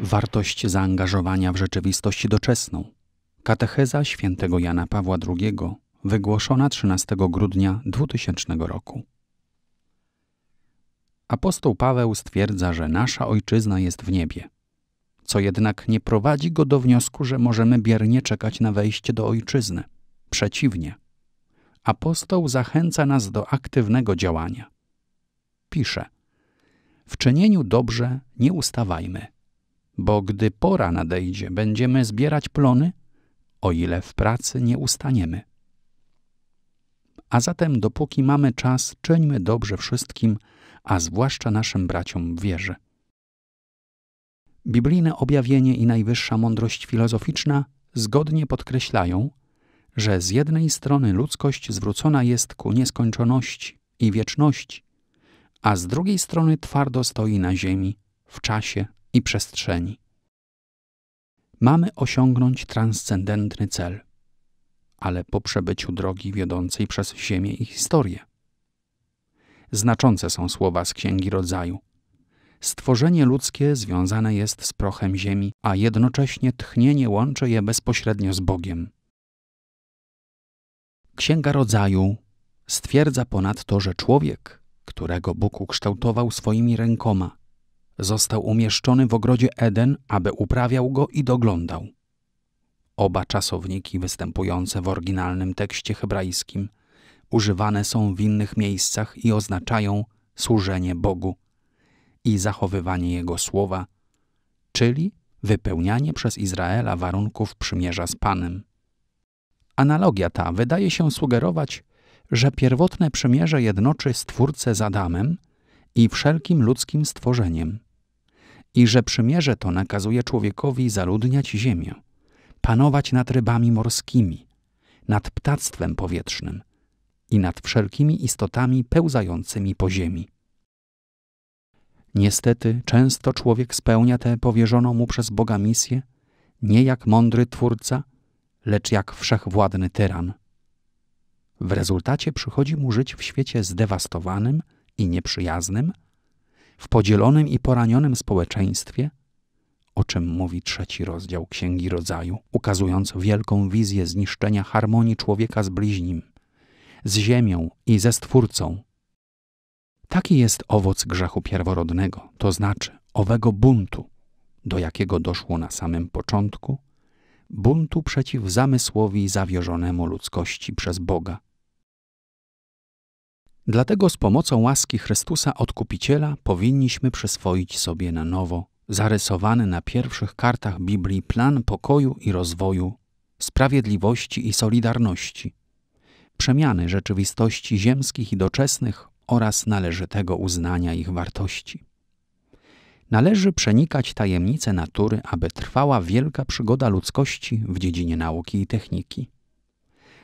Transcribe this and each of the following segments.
Wartość zaangażowania w rzeczywistość doczesną. Katecheza świętego Jana Pawła II, wygłoszona 13 grudnia 2000 roku. Apostoł Paweł stwierdza, że nasza ojczyzna jest w niebie, co jednak nie prowadzi go do wniosku, że możemy biernie czekać na wejście do ojczyzny. Przeciwnie. Apostoł zachęca nas do aktywnego działania. Pisze: W czynieniu dobrze nie ustawajmy bo gdy pora nadejdzie, będziemy zbierać plony, o ile w pracy nie ustaniemy. A zatem, dopóki mamy czas, czyńmy dobrze wszystkim, a zwłaszcza naszym braciom w wierze. Biblijne objawienie i najwyższa mądrość filozoficzna zgodnie podkreślają, że z jednej strony ludzkość zwrócona jest ku nieskończoności i wieczności, a z drugiej strony twardo stoi na ziemi, w czasie i przestrzeni. Mamy osiągnąć transcendentny cel, ale po przebyciu drogi wiodącej przez Ziemię i historię. Znaczące są słowa z Księgi Rodzaju. Stworzenie ludzkie związane jest z prochem Ziemi, a jednocześnie tchnienie łączy je bezpośrednio z Bogiem. Księga Rodzaju stwierdza ponadto, że człowiek, którego Bóg ukształtował swoimi rękoma, został umieszczony w ogrodzie Eden, aby uprawiał go i doglądał. Oba czasowniki występujące w oryginalnym tekście hebrajskim używane są w innych miejscach i oznaczają służenie Bogu i zachowywanie Jego słowa, czyli wypełnianie przez Izraela warunków przymierza z Panem. Analogia ta wydaje się sugerować, że pierwotne przymierze jednoczy Stwórcę z Adamem i wszelkim ludzkim stworzeniem i że przymierze to nakazuje człowiekowi zaludniać ziemię, panować nad rybami morskimi, nad ptactwem powietrznym i nad wszelkimi istotami pełzającymi po ziemi. Niestety, często człowiek spełnia tę powierzoną mu przez Boga misję nie jak mądry twórca, lecz jak wszechwładny tyran. W rezultacie przychodzi mu żyć w świecie zdewastowanym i nieprzyjaznym – w podzielonym i poranionym społeczeństwie, o czym mówi trzeci rozdział Księgi Rodzaju, ukazując wielką wizję zniszczenia harmonii człowieka z bliźnim, z ziemią i ze Stwórcą. Taki jest owoc grzechu pierworodnego, to znaczy owego buntu, do jakiego doszło na samym początku, buntu przeciw zamysłowi zawiorzonemu ludzkości przez Boga, Dlatego z pomocą łaski Chrystusa Odkupiciela powinniśmy przyswoić sobie na nowo zarysowany na pierwszych kartach Biblii plan pokoju i rozwoju, sprawiedliwości i solidarności, przemiany rzeczywistości ziemskich i doczesnych oraz należytego uznania ich wartości. Należy przenikać tajemnice natury, aby trwała wielka przygoda ludzkości w dziedzinie nauki i techniki.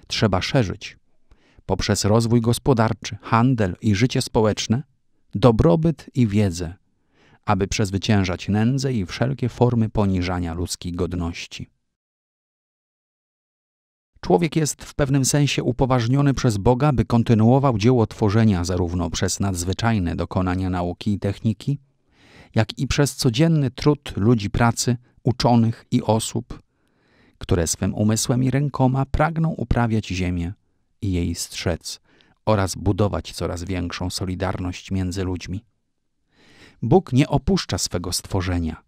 Trzeba szerzyć, poprzez rozwój gospodarczy, handel i życie społeczne, dobrobyt i wiedzę, aby przezwyciężać nędzę i wszelkie formy poniżania ludzkiej godności. Człowiek jest w pewnym sensie upoważniony przez Boga, by kontynuował dzieło tworzenia zarówno przez nadzwyczajne dokonania nauki i techniki, jak i przez codzienny trud ludzi pracy, uczonych i osób, które swym umysłem i rękoma pragną uprawiać ziemię i jej strzec oraz budować coraz większą solidarność między ludźmi. Bóg nie opuszcza swego stworzenia.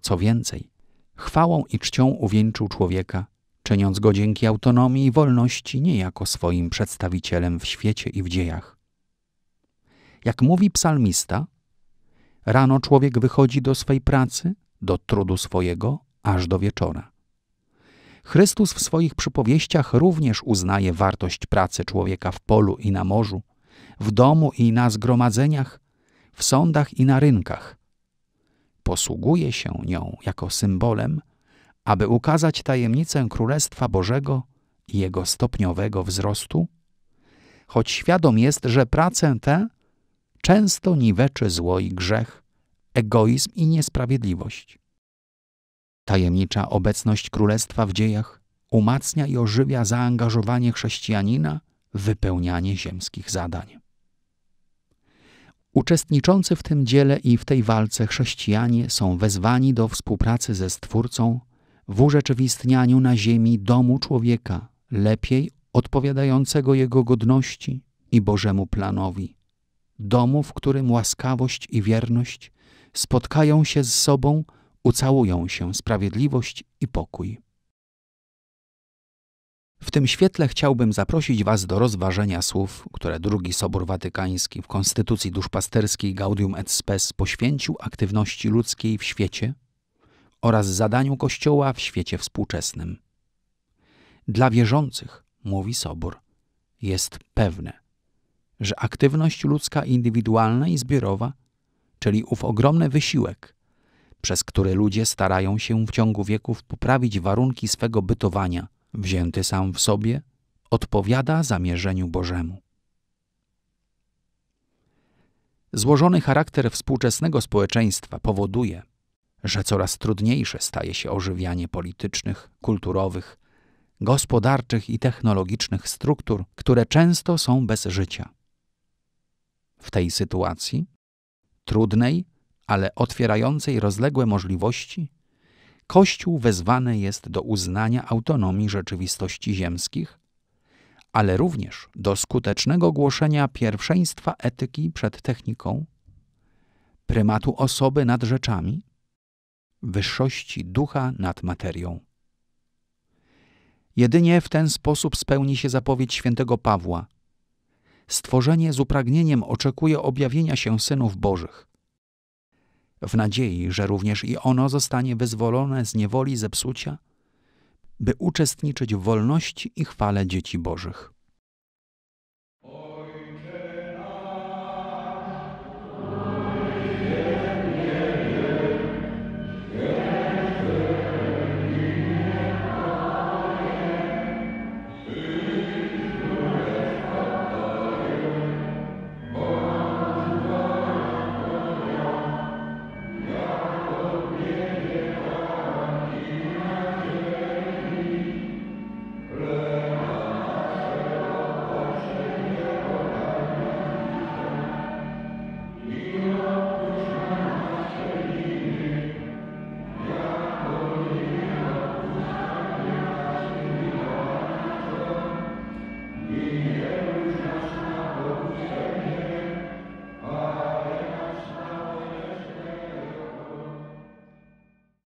Co więcej, chwałą i czcią uwieńczył człowieka, czyniąc go dzięki autonomii i wolności niejako swoim przedstawicielem w świecie i w dziejach. Jak mówi psalmista, rano człowiek wychodzi do swej pracy, do trudu swojego, aż do wieczora. Chrystus w swoich przypowieściach również uznaje wartość pracy człowieka w polu i na morzu, w domu i na zgromadzeniach, w sądach i na rynkach. Posługuje się nią jako symbolem, aby ukazać tajemnicę Królestwa Bożego i jego stopniowego wzrostu, choć świadom jest, że pracę tę często niweczy zło i grzech, egoizm i niesprawiedliwość. Tajemnicza obecność królestwa w dziejach umacnia i ożywia zaangażowanie chrześcijanina w wypełnianie ziemskich zadań. Uczestniczący w tym dziele i w tej walce chrześcijanie są wezwani do współpracy ze Stwórcą w urzeczywistnianiu na ziemi domu człowieka, lepiej odpowiadającego jego godności i Bożemu planowi. Domu, w którym łaskawość i wierność spotkają się z sobą ucałują się sprawiedliwość i pokój. W tym świetle chciałbym zaprosić Was do rozważenia słów, które drugi Sobór Watykański w Konstytucji Duszpasterskiej Gaudium et Spes poświęcił aktywności ludzkiej w świecie oraz zadaniu Kościoła w świecie współczesnym. Dla wierzących, mówi Sobór, jest pewne, że aktywność ludzka indywidualna i zbiorowa, czyli ów ogromny wysiłek, przez który ludzie starają się w ciągu wieków poprawić warunki swego bytowania, wzięty sam w sobie, odpowiada zamierzeniu Bożemu. Złożony charakter współczesnego społeczeństwa powoduje, że coraz trudniejsze staje się ożywianie politycznych, kulturowych, gospodarczych i technologicznych struktur, które często są bez życia. W tej sytuacji, trudnej ale otwierającej rozległe możliwości, Kościół wezwany jest do uznania autonomii rzeczywistości ziemskich, ale również do skutecznego głoszenia pierwszeństwa etyki przed techniką, prymatu osoby nad rzeczami, wyższości ducha nad materią. Jedynie w ten sposób spełni się zapowiedź świętego Pawła. Stworzenie z upragnieniem oczekuje objawienia się synów Bożych w nadziei, że również i ono zostanie wyzwolone z niewoli zepsucia, by uczestniczyć w wolności i chwale dzieci Bożych.